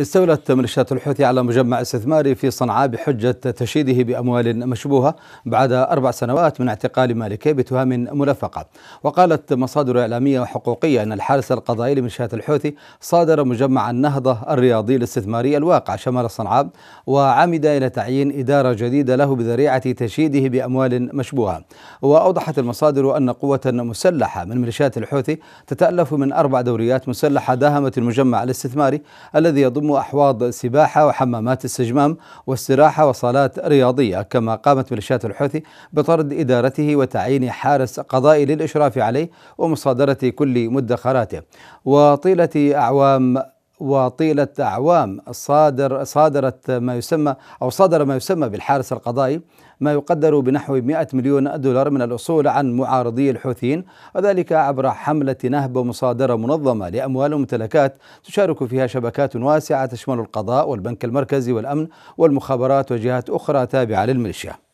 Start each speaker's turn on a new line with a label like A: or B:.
A: استولت ميليشيات الحوثي على مجمع استثماري في صنعاء بحجة تشييده بأموال مشبوهة بعد أربع سنوات من اعتقال مالكه بتهم ملفقة وقالت مصادر إعلامية وحقوقية أن الحارس القضائي لميليشيات الحوثي صادر مجمع النهضة الرياضي الاستثماري الواقع شمال صنعاء وعمد إلى تعيين إدارة جديدة له بذريعة تشييده بأموال مشبوهة وأوضحت المصادر أن قوة مسلحة من ميليشيات الحوثي تتألف من أربع دوريات مسلحة داهمت المجمع الاستثماري الذي يضم تضم أحواض سباحة وحمامات استجمام واستراحة وصالات رياضية كما قامت ميليشيات الحوثي بطرد إدارته وتعيين حارس قضائي للإشراف عليه ومصادرة كل مدخراته وطيلة أعوام وطيلة أعوام صادر صادرت ما يسمى أو صادر ما يسمى بالحارس القضائي ما يقدر بنحو 100 مليون دولار من الأصول عن معارضي الحوثيين وذلك عبر حملة نهب ومصادرة منظمة لأموال وممتلكات تشارك فيها شبكات واسعة تشمل القضاء والبنك المركزي والأمن والمخابرات وجهات أخرى تابعة للميليشيا